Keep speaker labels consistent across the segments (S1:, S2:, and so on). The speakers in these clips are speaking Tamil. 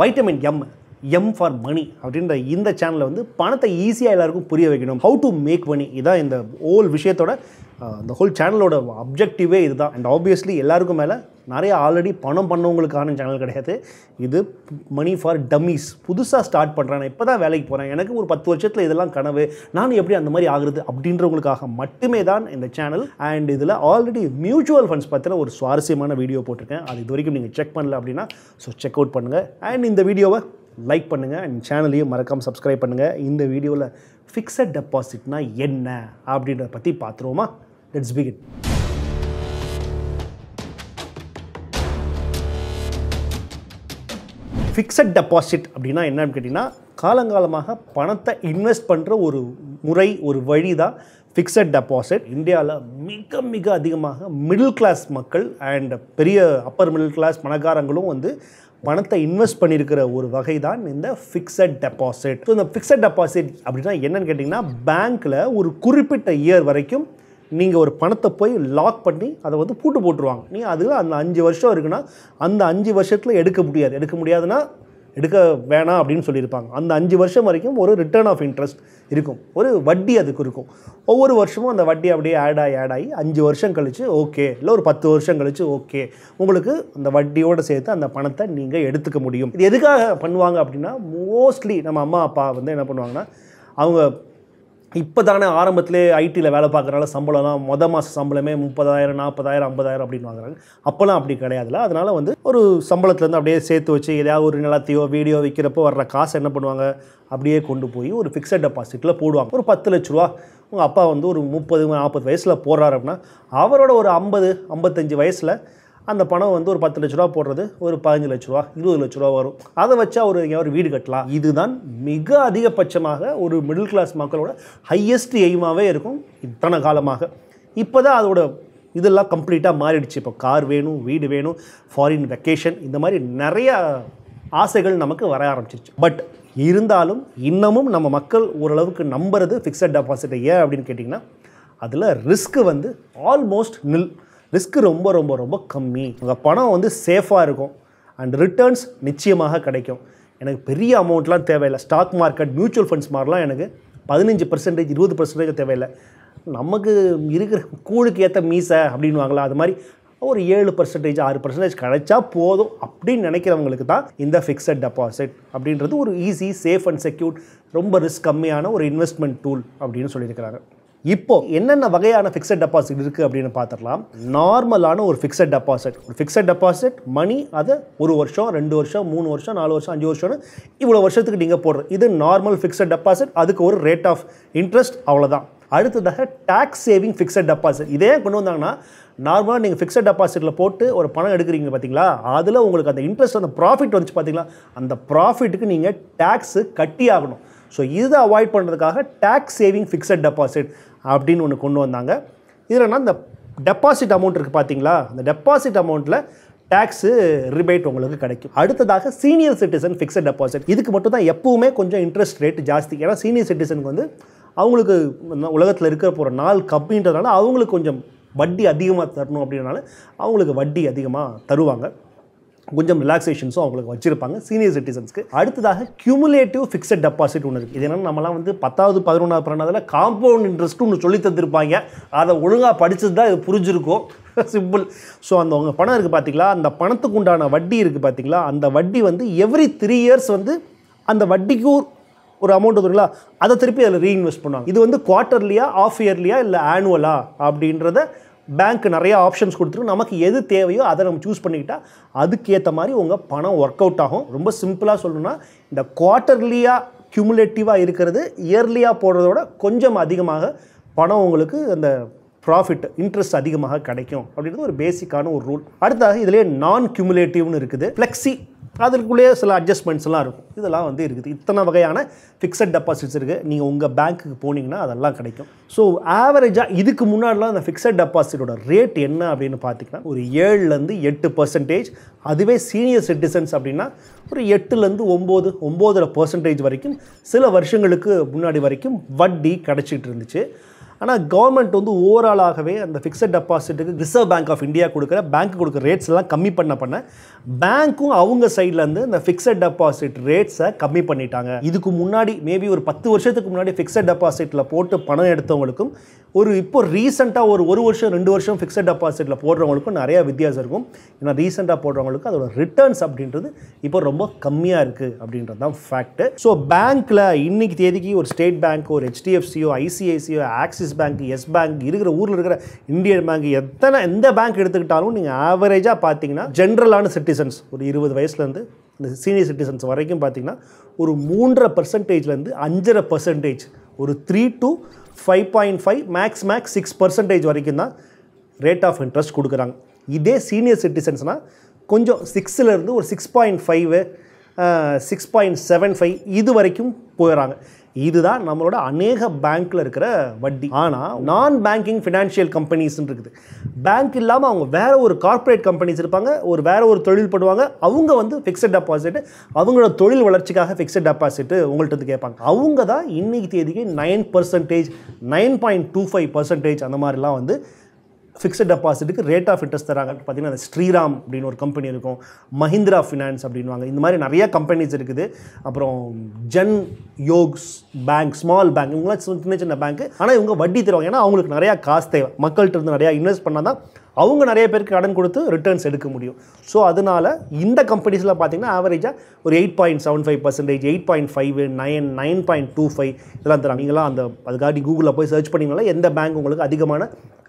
S1: vitamin M M for money அப்படின்ற இந்த சேனலில் வந்து பணத்தை ஈஸியாக எல்லாருக்கும் புரிய வைக்கணும் ஹவு டு மேக் மணி இதான் இந்த ஹோல் விஷயத்தோட இந்த ஹோல் சேனலோட அப்ஜெக்டிவே இதுதான் அண்ட் ஆப்வியஸ்லி எல்லாருக்கும் மேலே நிறைய ஆல்ரெடி பணம் பண்ணவங்களுக்கான சேனல் கிடையாது இது மணி ஃபார் டம்மிஸ் புதுசாக ஸ்டார்ட் பண்ணுறேன் இப்போ தான் வேலைக்கு போகிறேன் எனக்கு ஒரு பத்து வருஷத்தில் இதெல்லாம் கனவு நான் எப்படி அந்த மாதிரி ஆகுறது அப்படின்றவங்களுக்காக மட்டுமே தான் இந்த சேனல் அண்ட் இதில் ஆல்ரெடி மியூச்சுவல் ஃபண்ட்ஸ் பற்றின ஒரு சுவாரஸ்யமான வீடியோ போட்டிருக்கேன் அது இது வரைக்கும் நீங்கள் செக் பண்ணல அப்படின்னா ஸோ செக் அவுட் பண்ணுங்கள் அண்ட் இந்த வீடியோவை லைக் பண்ணுங்கள் அண்ட் சேனலையும் மறக்காமல் சப்ஸ்கிரைப் பண்ணுங்கள் இந்த வீடியோவில் ஃபிக்ஸட் டெபாசிட்னா என்ன அப்படின்றத பற்றி பார்த்துருவோமா லெட்ஸ் பிகின் ஃபிக்ஸட் டெபாசிட் அப்படின்னா என்ன கேட்டிங்கன்னா காலங்காலமாக பணத்தை இன்வெஸ்ட் பண்ணுற ஒரு முறை ஒரு வழி தான் ஃபிக்ஸட் டெபாசிட் இந்தியாவில் மிக மிக அதிகமாக மிடில் கிளாஸ் மக்கள் அண்ட் பெரிய அப்பர் மிடில் கிளாஸ் பணக்காரங்களும் வந்து பணத்தை இன்வெஸ்ட் பண்ணியிருக்கிற ஒரு வகை தான் இந்த ஃபிக்ஸட் டெபாசிட் ஸோ இந்த ஃபிக்ஸட் டெபாசிட் அப்படின்னா என்னன்னு கேட்டிங்கன்னா பேங்க்கில் ஒரு குறிப்பிட்ட இயர் வரைக்கும் நீங்கள் ஒரு பணத்தை போய் லாக் பண்ணி அதை வந்து பூட்டு போட்டுருவாங்க நீ அதில் அந்த அஞ்சு வருஷம் இருக்குன்னா அந்த அஞ்சு வருஷத்தில் எடுக்க முடியாது எடுக்க முடியாதுன்னா எடுக்க வேணாம் அப்படின்னு சொல்லியிருப்பாங்க அந்த அஞ்சு வருஷம் வரைக்கும் ஒரு ரிட்டர்ன் ஆஃப் இன்ட்ரெஸ்ட் இருக்கும் ஒரு வட்டி அதுக்கு இருக்கும் ஒவ்வொரு வருஷமும் அந்த வட்டி அப்படியே ஆட் ஆகி ஆட் ஆகி அஞ்சு வருஷம் கழித்து ஓகே இல்லை ஒரு பத்து வருஷம் கழித்து ஓகே உங்களுக்கு அந்த வட்டியோடு சேர்த்து அந்த பணத்தை நீங்கள் எடுத்துக்க முடியும் இது எதுக்காக பண்ணுவாங்க அப்படின்னா மோஸ்ட்லி நம்ம அம்மா அப்பா வந்து என்ன பண்ணுவாங்கன்னா அவங்க இப்போ தானே ஆரம்பத்திலே ஐடியில் வேலை பார்க்குறனால சம்பளம்லாம் மொத மாத சம்பளமே முப்பதாயிரம் நாற்பதாயிரம் ஐம்பதாயிரம் அப்படின்னு வாங்குறாங்க அப்போல்லாம் அப்படி கிடையாதுல அதனால் வந்து ஒரு சம்பளத்துலேருந்து அப்படியே சேர்த்து வச்சு ஏதாவது ஒரு நிலத்தையோ வீடியோ விற்கிறப்போ வர்ற காசு என்ன பண்ணுவாங்க அப்படியே கொண்டு போய் ஒரு ஃபிக்ஸட் டெபாசிட்டில் போடுவாங்க ஒரு பத்து லட்ச ரூபா உங்கள் அப்பா வந்து ஒரு முப்பது நாற்பது வயசில் போடுறாரு அப்படின்னா அவரோட ஒரு ஐம்பது ஐம்பத்தஞ்சு வயசில் அந்த பணம் வந்து ஒரு பத்து லட்ச ரூபா போடுறது ஒரு பதினஞ்சு லட்ச ரூபா இருபது லட்ச ரூபா வரும் அதை வச்சு அவர் அவர் வீடு கட்டலாம் இதுதான் மிக அதிகபட்சமாக ஒரு மிடில் கிளாஸ் மக்களோட ஹையஸ்ட் எய்மாகவே இருக்கும் இத்தனை காலமாக இப்போ தான் அதோட இதெல்லாம் கம்ப்ளீட்டாக மாறிடுச்சு இப்போ கார் வேணும் வீடு வேணும் ஃபாரின் வெக்கேஷன் இந்த மாதிரி நிறையா ஆசைகள் நமக்கு வர ஆரம்பிச்சிருச்சு பட் இருந்தாலும் இன்னமும் நம்ம மக்கள் ஓரளவுக்கு நம்புறது ஃபிக்ஸட் டெபாசிட்டை ஏன் அப்படின்னு கேட்டிங்கன்னா அதில் ரிஸ்க்கு வந்து ஆல்மோஸ்ட் நில் ரிஸ்க் ரொம்ப ரொம்ப ரொம்ப கம்மி உங்கள் பணம் வந்து சேஃபாக இருக்கும் அண்ட் ரிட்டர்ன்ஸ் நிச்சயமாக கிடைக்கும் எனக்கு பெரிய அமௌண்ட்லாம் தேவையில்லை ஸ்டாக் மார்க்கெட் மியூச்சுவல் ஃபண்ட்ஸ் மாதிரிலாம் எனக்கு பதினஞ்சு பர்சன்டேஜ் இருபது பர்சன்டேஜ் தேவையில்லை நமக்கு இருக்கிற கூழுக்கு ஏற்ற மீசை வாங்கலாம் அது மாதிரி ஒரு ஏழு பர்சன்டேஜ் ஆறு பர்சன்டேஜ் கிடைச்சா போதும் அப்படின்னு நினைக்கிறவங்களுக்கு தான் இந்த ஃபிக்ஸட் டெபாசிட் அப்படின்றது ஒரு ஈஸி சேஃப் அண்ட் செக்யூர்ட் ரொம்ப ரிஸ்க் கம்மியான ஒரு இன்வெஸ்ட்மெண்ட் டூல் அப்படின்னு சொல்லியிருக்கிறாங்க இப்போ என்னென்ன வகையான ஃபிக்ஸட் டெபாசிட் இருக்குது அப்படின்னு பார்த்துடலாம் நார்மலான ஒரு ஃபிக்ஸட் டெபாசிட் ஒரு ஃபிக்ஸட் டெபாசிட் மணி அதை ஒரு வருஷம் ரெண்டு வருஷம் மூணு வருஷம் நாலு வருஷம் அஞ்சு வருஷம்னு இவ்வளோ வருஷத்துக்கு நீங்கள் போடுறது இது நார்மல் ஃபிக்ஸட் டெபாசிட் அதுக்கு ஒரு ரேட் ஆஃப் இன்ட்ரெஸ்ட் அவ்வளோதான் அடுத்ததாக டேக்ஸ் சேவிங் ஃபிக்ஸட் டெபாசிட் இதே கொண்டு வந்தாங்கன்னா நார்மலாக நீங்கள் ஃபிக்ஸட் டெபாசிட்டில் போட்டு ஒரு பணம் எடுக்கிறீங்க பார்த்தீங்களா அதில் உங்களுக்கு அந்த இன்ட்ரெஸ்ட் அந்த ப்ராஃபிட் வந்துச்சு பார்த்தீங்களா அந்த ப்ராஃபிட்டுக்கு நீங்கள் டேக்ஸு கட்டி ஆகணும் ஸோ இதை அவாய்ட் பண்ணுறதுக்காக டேக்ஸ் சேவிங் ஃபிக்ஸட் டெபாசிட் அப்படின்னு ஒன்று கொண்டு வந்தாங்க இதில்னா இந்த டெபாசிட் அமௌண்ட் இருக்குது பார்த்தீங்களா அந்த டெபாசிட் அமௌண்ட்டில் டேக்ஸு ரிபேட் உங்களுக்கு கிடைக்கும் அடுத்ததாக சீனியர் சிட்டிசன் ஃபிக்ஸட் டெபாசிட் இதுக்கு மட்டும் தான் எப்போவுமே கொஞ்சம் இன்ட்ரெஸ்ட் ரேட் ஜாஸ்தி ஏன்னா சீனியர் சிட்டிசனுக்கு வந்து அவங்களுக்கு உலகத்தில் இருக்க போகிற நாள் கம்மின்றதுனால அவங்களுக்கு கொஞ்சம் வட்டி அதிகமாக தரணும் அப்படின்றனால அவங்களுக்கு வட்டி அதிகமாக தருவாங்க கொஞ்சம் ரிலாக்ஸேஷன்ஸும் அவங்களுக்கு வச்சுருப்பாங்க சீனியர் சிட்டிசன்ஸ்க்கு அடுத்ததாக கியூமுலேட்டிவ் ஃபிக்ஸட் டெபாசிட் ஒன்று இருக்குது இது என்னென்னா நம்மலாம் வந்து பத்தாவது பதினொன்றாவது பன்னெண்டாவதில் காம்பவுண்ட் இன்ட்ரெஸ்ட் ஒன்று சொல்லி தந்திருப்பாங்க அதை ஒழுங்காக படித்தது தான் இது புரிஞ்சிருக்கும் சிம்பிள் ஸோ அந்த அவங்க பணம் இருக்குது பார்த்திங்களா அந்த பணத்துக்கு உண்டான வட்டி இருக்குது பார்த்திங்களா அந்த வட்டி வந்து எவ்ரி த்ரீ இயர்ஸ் வந்து அந்த வட்டிக்கு ஒரு அமௌண்ட் வந்துருங்களா அதை திருப்பி அதில் ரீஇன்வெஸ்ட் பண்ணுவாங்க இது வந்து குவார்ட்டர்லியா ஆஃப் இயர்லியா இல்லை ஆனுவலா அப்படின்றத பேங்க் நிறைய ஆப்ஷன்ஸ் கொடுத்துருக்கு நமக்கு எது தேவையோ அதை நம்ம சூஸ் பண்ணிக்கிட்டால் அதுக்கேற்ற மாதிரி உங்கள் பணம் ஒர்க் அவுட் ஆகும் ரொம்ப சிம்பிளாக சொல்லணும்னா இந்த குவார்ட்டர்லியாக க்யூமுலேட்டிவாக இருக்கிறது இயர்லியாக போடுறதோட கொஞ்சம் அதிகமாக பணம் உங்களுக்கு அந்த ப்ராஃபிட் இன்ட்ரெஸ்ட் அதிகமாக கிடைக்கும் அப்படின்றது ஒரு பேசிக்கான ஒரு ரூல் அடுத்தாக இதிலே நான் க்யூமுலேட்டிவ்னு இருக்குது ஃப்ளெக்ஸி அதற்குள்ளேயே சில அட்ஜஸ்ட்மெண்ட்ஸ்லாம் இருக்கும் இதெல்லாம் வந்து இருக்குது இத்தனை வகையான ஃபிக்ஸட் டெபாசிட்ஸ் இருக்குது நீங்கள் உங்கள் பேங்க்குக்கு போனீங்கன்னா அதெல்லாம் கிடைக்கும் ஸோ ஆவரேஜாக இதுக்கு முன்னாடிலாம் அந்த ஃபிக்ஸட் டெபாசிட்டோட ரேட் என்ன அப்படின்னு பார்த்தீங்கன்னா ஒரு ஏழுலேருந்து எட்டு பர்சன்டேஜ் அதுவே சீனியர் சிட்டிசன்ஸ் அப்படின்னா ஒரு எட்டுலேருந்து ஒம்பது ஒம்போதரை பர்சன்டேஜ் வரைக்கும் சில வருஷங்களுக்கு முன்னாடி வரைக்கும் வட்டி கிடச்சிட்டு இருந்துச்சு ஆனால் கவர்மெண்ட் வந்து ஓவராலாகவே அந்த ஃபிக்ஸட் டெபாசிட்டுக்கு ரிசர்வ் பேங்க் ஆஃப் இந்தியா கொடுக்குற பேங்க் கொடுக்குற ரேட்ஸ் எல்லாம் கம்மி பண்ண பண்ண பேங்க்கும் அவங்க சைட்லேருந்து இந்த ஃபிக்ஸட் டெபாசிட் ரேட்ஸை கம்மி பண்ணிட்டாங்க இதுக்கு முன்னாடி மேபி ஒரு பத்து வருஷத்துக்கு முன்னாடி ஃபிக்ஸட் டெபாசிட்டில் போட்டு பணம் எடுத்தவங்களுக்கும் ஒரு இப்போ ரீசெண்டாக ஒரு ஒரு வருஷம் ரெண்டு வருஷம் ஃபிக்ஸட் டெபாசிட்டில் போடுறவங்களுக்கும் நிறையா வித்தியாசம் இருக்கும் ஏன்னா ரீசெண்டாக போடுறவங்களுக்கு அதோட ரிட்டர்ன்ஸ் அப்படின்றது இப்போ ரொம்ப கம்மியாக இருக்குது அப்படின்றது தான் ஃபேக்ட்டு ஸோ பேங்க்கில் இன்றைக்கி தேதிக்கு ஒரு ஸ்டேட் பேங்க் ஒரு ஹெச்டிஎஃப்சியோ ஐசிஐசியோ ஆக்சிஸ் பேங்க் எஸ் பேங்க் இருக்கிற ஊரில் இருக்கிற இந்தியன் பேங்க் எத்தனை எந்த பேங்க் எடுத்துக்கிட்டாலும் நீங்கள் ஆவரேஜாக பார்த்தீங்கன்னா ஜென்ரலான சிட்டிசன்ஸ் ஒரு இருபது வயசுலேருந்து இந்த சீனியர் சிட்டிசன்ஸ் வரைக்கும் பார்த்தீங்கன்னா ஒரு மூன்றரை பர்சன்டேஜ்லேருந்து அஞ்சரை பர்சன்டேஜ் ஒரு three to five point five max max six percentage வரைக்கும் தான் ரேட் ஆஃப் இன்ட்ரெஸ்ட் கொடுக்குறாங்க இதே சீனியர் சிட்டிசன்ஸ்னால் கொஞ்சம் சிக்ஸிலேருந்து ஒரு six point five six point seven five இது வரைக்கும் போயிடறாங்க இதுதான் நம்மளோட அநேக பேங்க்கில் இருக்கிற வட்டி ஆனால் நான் பேங்கிங் ஃபினான்ஷியல் கம்பெனிஸ் இருக்குது பேங்க் இல்லாமல் அவங்க வேறு ஒரு கார்ப்பரேட் கம்பெனிஸ் இருப்பாங்க ஒரு வேறு ஒரு தொழில் பண்ணுவாங்க அவங்க வந்து ஃபிக்ஸட் டெபாசிட் அவங்களோட தொழில் வளர்ச்சிக்காக ஃபிக்ஸட் டெபாசிட் உங்கள்கிட்ட கேட்பாங்க அவங்க தான் இன்னைக்கு தேதிக்கு nine percentage nine point two five percentage அந்த மாதிரிலாம் வந்து ஃபிக்ஸட் டெபாசிட்டுக்கு ரேட் ஆஃப் இன்ட்ரெஸ்ட் தராங்க பார்த்திங்கன்னா அந்த ஸ்ரீராம் அப்படின்னு ஒரு கம்பெனி இருக்கும் மஹிந்திரா ஃபினான்ஸ் அப்படின்வாங்க இந்த மாதிரி நிறைய கம்பெனிஸ் இருக்குது அப்புறம் ஜென் யோக்ஸ் பேங்க் ஸ்மால் பேங்க் இவங்களாம் சின்ன சின்ன பேங்க் ஆனால் இவங்க வட்டி தருவாங்க ஏன்னா அவங்களுக்கு நிறையா காசு தேவை மக்கள்கிட்ட இருந்து நிறையா இன்வெஸ்ட் பண்ணால் தான் அவங்க நிறைய பேருக்கு கடன் கொடுத்து ரிட்டர்ன்ஸ் எடுக்க முடியும் ஸோ அதனால் இந்த கம்பெனிஸில் பார்த்தீங்கன்னா ஆவரேஜாக ஒரு eight point seven five percentage eight point five nine nine point two five இதெல்லாம் தராங்க நீங்களாம் அந்த அதுக்காட்டி கூகுளில் போய் சர்ச் பண்ணிங்களா எந்த பேங்க் உங்களுக்கு அதிகமான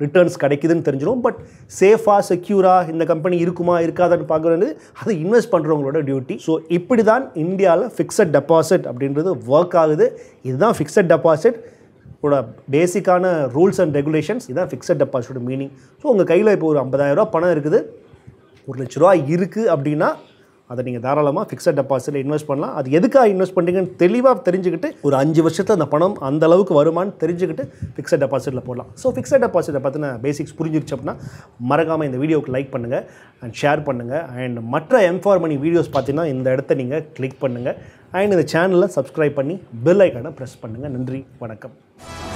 S1: ரிட்டர்ன்ஸ் கிடைக்குதுன்னு தெரிஞ்சிடும் பட் சேஃபாக செக்யூராக இந்த கம்பெனி இருக்குமா இருக்காதான்னு பார்க்குறது அது இன்வெஸ்ட் பண்ணுறவங்களோட டியூட்டி ஸோ இப்படி தான் இந்தியாவில் ஃபிக்ஸட் டெபாசிட் அப்படின்றது ஒர்க் ஆகுது இதுதான் ஃபிக்ஸட் டெபாசிட் உங்களோட பேசிக்கான ரூல்ஸ் அண்ட் ரெகுலேஷன்ஸ் இதான் ஃபிக்ஸட் டெபாசிட்டோட மீனிங் ஸோ உங்கள் கையில் இப்போ ஒரு ஐம்பதாயிரரூவா பணம் இருக்குது ஒரு லட்ச ரூபா இருக்குது அப்படின்னா அதை நீங்கள் தாராளமாக ஃபிக்ஸட் டெபாசிட்டில் இன்வெஸ்ட் பண்ணலாம் அது எதுக்காக இன்வெஸ்ட் பண்ணுறீங்கன்னு தெளிவாக தெரிஞ்சுக்கிட்டு ஒரு அஞ்சு வருஷத்தில் அந்த பணம் அந்த அளவுக்கு வருமானு தெரிஞ்சுக்கிட்டு ஃபிக்ஸட் டெபாசிட்டில் போடலாம் ஸோ ஃபிக்ஸட் டெபாசிட்டை பற்றின பேசிக்ஸ் புரிஞ்சிருச்சு அப்படின்னா மறக்காமல் இந்த வீடியோவுக்கு லைக் பண்ணுங்கள் அண்ட் ஷேர் பண்ணுங்கள் அண்ட் மற்ற எம்ஃபார் மணி வீடியோஸ் பார்த்தீங்கன்னா இந்த இடத்த நீங்கள் கிளிக் பண்ணுங்கள் அண்ட் இந்த சேனலை சப்ஸ்கிரைப் பண்ணி பெல் ஐக்கானை ப்ரெஸ் பண்ணுங்கள் நன்றி வணக்கம்